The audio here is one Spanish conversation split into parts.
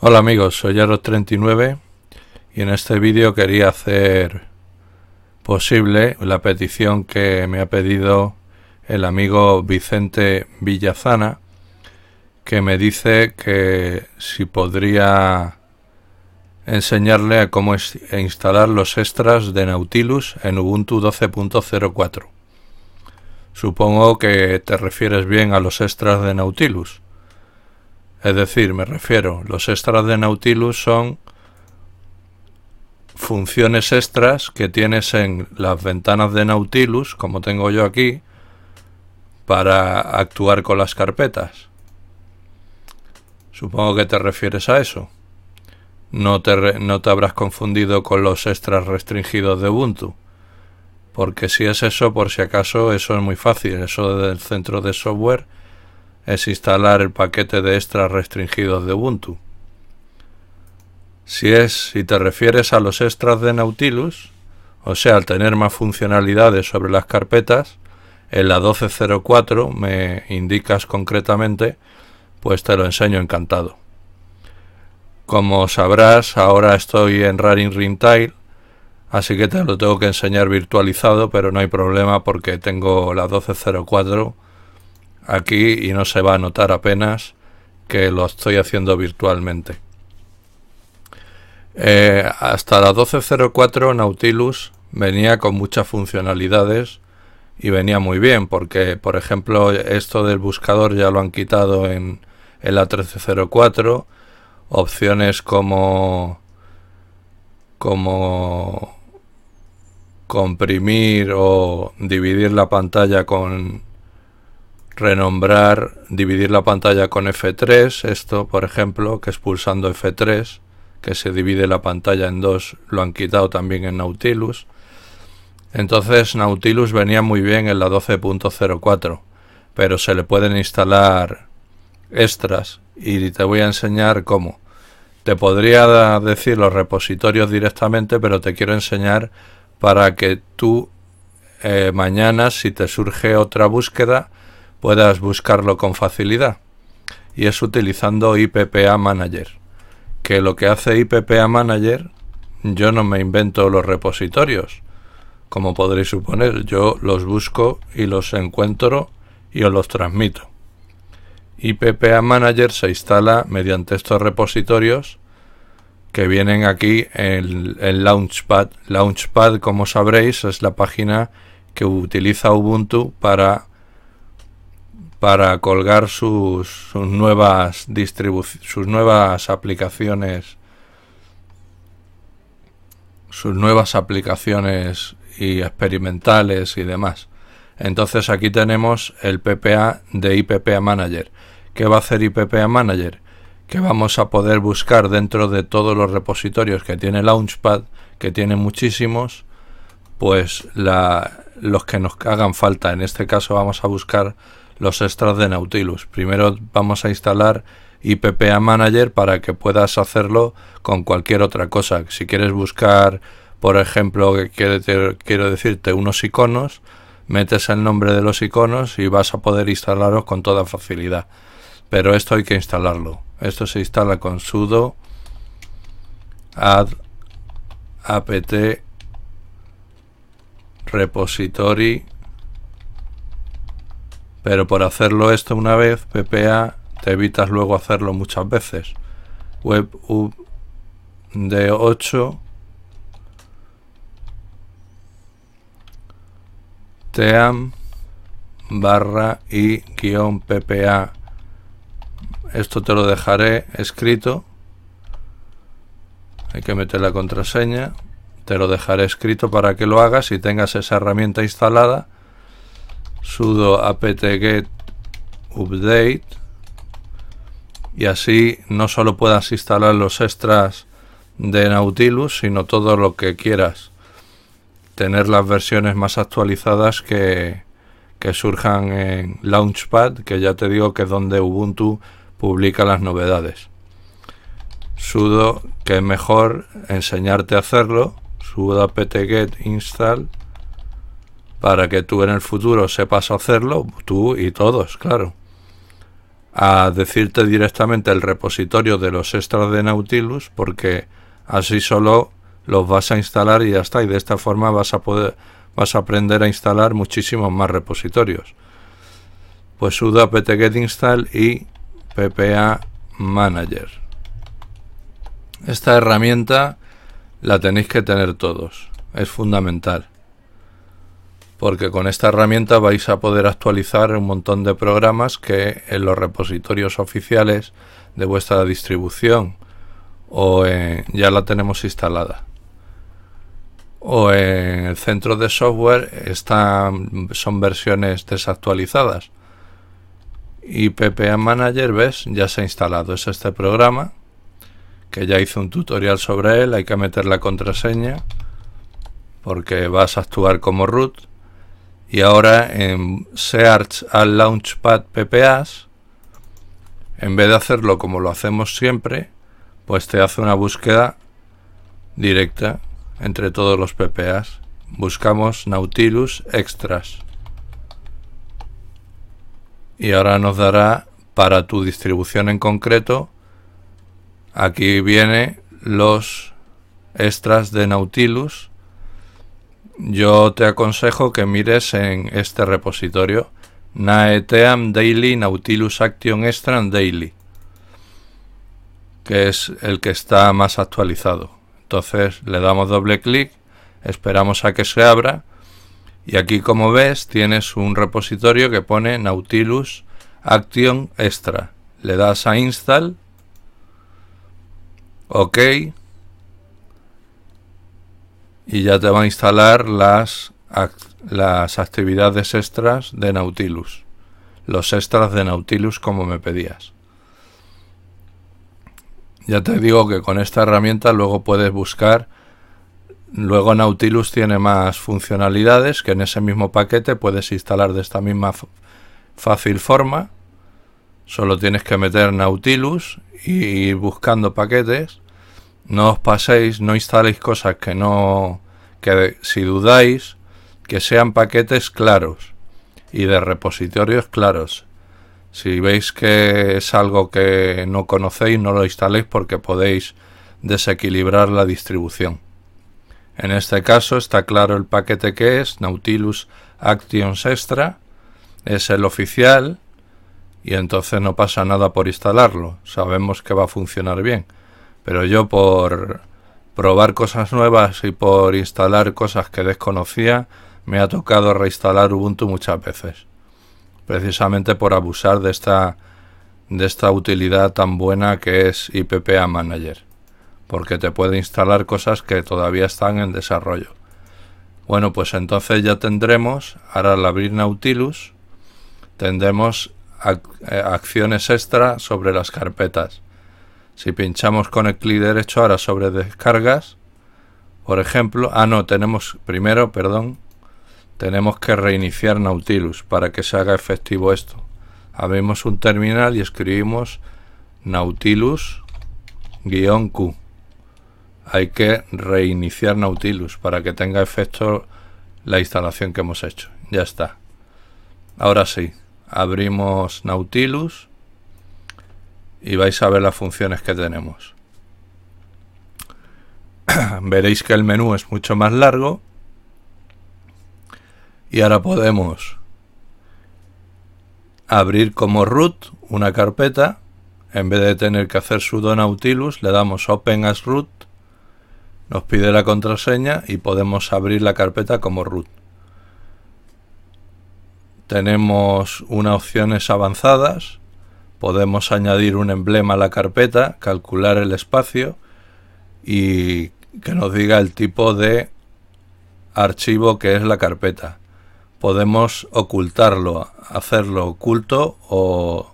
Hola amigos, soy aro 39 y en este vídeo quería hacer posible la petición que me ha pedido el amigo Vicente Villazana que me dice que si podría enseñarle a cómo instalar los extras de Nautilus en Ubuntu 12.04. Supongo que te refieres bien a los extras de Nautilus es decir, me refiero, los extras de Nautilus son funciones extras que tienes en las ventanas de Nautilus, como tengo yo aquí, para actuar con las carpetas. Supongo que te refieres a eso. No te, no te habrás confundido con los extras restringidos de Ubuntu. Porque si es eso, por si acaso, eso es muy fácil. Eso del centro de software es instalar el paquete de extras restringidos de Ubuntu. Si es, si te refieres a los extras de Nautilus, o sea, al tener más funcionalidades sobre las carpetas, en la 12.04 me indicas concretamente, pues te lo enseño encantado. Como sabrás, ahora estoy en Raring Rintail, así que te lo tengo que enseñar virtualizado, pero no hay problema porque tengo la 12.04 aquí y no se va a notar apenas que lo estoy haciendo virtualmente. Eh, hasta la 12.04 Nautilus venía con muchas funcionalidades y venía muy bien porque, por ejemplo, esto del buscador ya lo han quitado en, la 13.04. Opciones como, como comprimir o dividir la pantalla con renombrar, dividir la pantalla con F3, esto por ejemplo, que es pulsando F3, que se divide la pantalla en dos, lo han quitado también en Nautilus. Entonces Nautilus venía muy bien en la 12.04, pero se le pueden instalar extras y te voy a enseñar cómo. Te podría decir los repositorios directamente, pero te quiero enseñar para que tú eh, mañana, si te surge otra búsqueda, puedas buscarlo con facilidad. Y es utilizando IPPA Manager. Que lo que hace IPPA Manager, yo no me invento los repositorios. Como podréis suponer, yo los busco y los encuentro y os los transmito. IPPA Manager se instala mediante estos repositorios que vienen aquí en, Launchpad. Launchpad, como sabréis, es la página que utiliza Ubuntu para para colgar sus, sus nuevas sus nuevas aplicaciones sus nuevas aplicaciones y experimentales y demás. Entonces aquí tenemos el PPA de IPPA Manager. ¿Qué va a hacer IPPA Manager? Que vamos a poder buscar dentro de todos los repositorios que tiene Launchpad, que tiene muchísimos, pues la, los que nos hagan falta. En este caso vamos a buscar los extras de Nautilus. Primero vamos a instalar IPPA Manager para que puedas hacerlo con cualquier otra cosa. Si quieres buscar, por ejemplo, que quiero decirte unos iconos, metes el nombre de los iconos y vas a poder instalarlos con toda facilidad. Pero esto hay que instalarlo. Esto se instala con sudo add apt repository pero por hacerlo esto una vez, PPA, te evitas luego hacerlo muchas veces. Web de 8 team barra y guión ppa esto te lo dejaré escrito hay que meter la contraseña te lo dejaré escrito para que lo hagas y tengas esa herramienta instalada sudo apt-get update y así no solo puedas instalar los extras de Nautilus, sino todo lo que quieras. Tener las versiones más actualizadas que, que surjan en Launchpad, que ya te digo que es donde Ubuntu publica las novedades. Sudo que es mejor enseñarte a hacerlo, sudo apt-get install para que tú en el futuro sepas hacerlo, tú y todos, claro, a decirte directamente el repositorio de los extras de Nautilus, porque así solo los vas a instalar y ya está, y de esta forma vas a poder vas a aprender a instalar muchísimos más repositorios. Pues sudo apt-get install y ppa manager. Esta herramienta la tenéis que tener todos, es fundamental porque con esta herramienta vais a poder actualizar un montón de programas que en los repositorios oficiales de vuestra distribución o ya la tenemos instalada o en el centro de software están, son versiones desactualizadas y PPA Manager ves ya se ha instalado es este programa que ya hice un tutorial sobre él hay que meter la contraseña porque vas a actuar como root y ahora en Search al Launchpad PPAs, en vez de hacerlo como lo hacemos siempre, pues te hace una búsqueda directa entre todos los PPAs. Buscamos Nautilus Extras. Y ahora nos dará para tu distribución en concreto. Aquí viene los extras de Nautilus yo te aconsejo que mires en este repositorio Naeteam Daily Nautilus Action Extra Daily, que es el que está más actualizado. Entonces le damos doble clic, esperamos a que se abra y aquí como ves tienes un repositorio que pone Nautilus Action Extra. Le das a Install, OK, y ya te va a instalar las, las actividades extras de Nautilus. Los extras de Nautilus como me pedías. Ya te digo que con esta herramienta luego puedes buscar. Luego Nautilus tiene más funcionalidades que en ese mismo paquete puedes instalar de esta misma fácil forma. Solo tienes que meter Nautilus y ir buscando paquetes no os paséis, no instaléis cosas que no... que si dudáis, que sean paquetes claros y de repositorios claros. Si veis que es algo que no conocéis, no lo instaléis porque podéis desequilibrar la distribución. En este caso está claro el paquete que es, Nautilus Actions Extra, es el oficial y entonces no pasa nada por instalarlo, sabemos que va a funcionar bien. Pero yo por probar cosas nuevas y por instalar cosas que desconocía, me ha tocado reinstalar Ubuntu muchas veces. Precisamente por abusar de esta, de esta utilidad tan buena que es IPPA Manager. Porque te puede instalar cosas que todavía están en desarrollo. Bueno, pues entonces ya tendremos, ahora al abrir Nautilus, tendremos eh, acciones extra sobre las carpetas. Si pinchamos con el clic derecho ahora sobre descargas, por ejemplo, ah no, tenemos primero, perdón, tenemos que reiniciar Nautilus para que se haga efectivo esto. Abrimos un terminal y escribimos Nautilus-Q. Hay que reiniciar Nautilus para que tenga efecto la instalación que hemos hecho. Ya está. Ahora sí, abrimos Nautilus y vais a ver las funciones que tenemos. Veréis que el menú es mucho más largo y ahora podemos abrir como root una carpeta. En vez de tener que hacer sudo nautilus, le damos open as root, nos pide la contraseña y podemos abrir la carpeta como root. Tenemos unas opciones avanzadas Podemos añadir un emblema a la carpeta, calcular el espacio y que nos diga el tipo de archivo que es la carpeta. Podemos ocultarlo, hacerlo oculto o,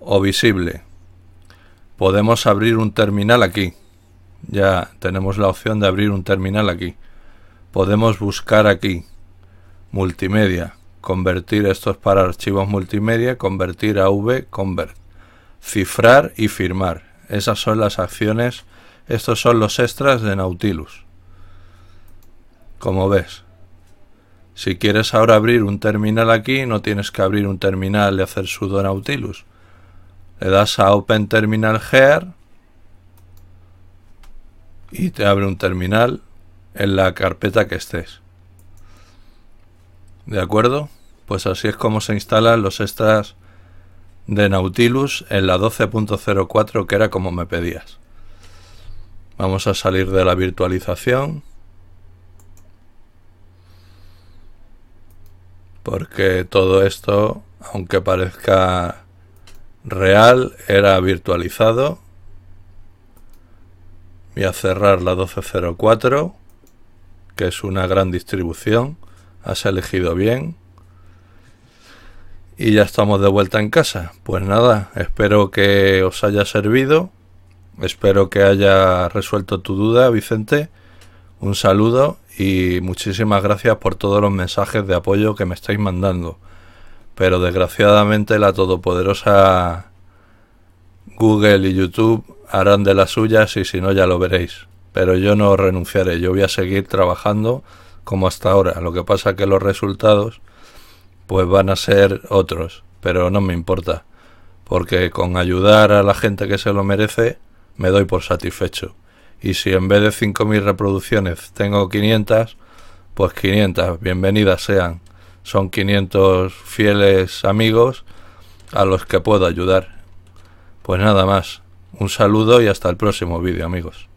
o visible. Podemos abrir un terminal aquí. Ya tenemos la opción de abrir un terminal aquí. Podemos buscar aquí. Multimedia convertir, estos para archivos multimedia, convertir a V, convert, cifrar y firmar. Esas son las acciones, estos son los extras de Nautilus. Como ves, si quieres ahora abrir un terminal aquí, no tienes que abrir un terminal y hacer sudo Nautilus. Le das a Open Terminal Here y te abre un terminal en la carpeta que estés. ¿De acuerdo? Pues así es como se instalan los extras de Nautilus en la 12.04 que era como me pedías. Vamos a salir de la virtualización. Porque todo esto, aunque parezca real, era virtualizado. Voy a cerrar la 12.04, que es una gran distribución has elegido bien. Y ya estamos de vuelta en casa. Pues nada, espero que os haya servido. Espero que haya resuelto tu duda, Vicente. Un saludo y muchísimas gracias por todos los mensajes de apoyo que me estáis mandando. Pero desgraciadamente la todopoderosa Google y YouTube harán de las suyas y si no ya lo veréis. Pero yo no renunciaré, yo voy a seguir trabajando como hasta ahora. Lo que pasa que los resultados pues van a ser otros, pero no me importa, porque con ayudar a la gente que se lo merece me doy por satisfecho. Y si en vez de 5.000 reproducciones tengo 500, pues 500, bienvenidas sean. Son 500 fieles amigos a los que puedo ayudar. Pues nada más, un saludo y hasta el próximo vídeo amigos.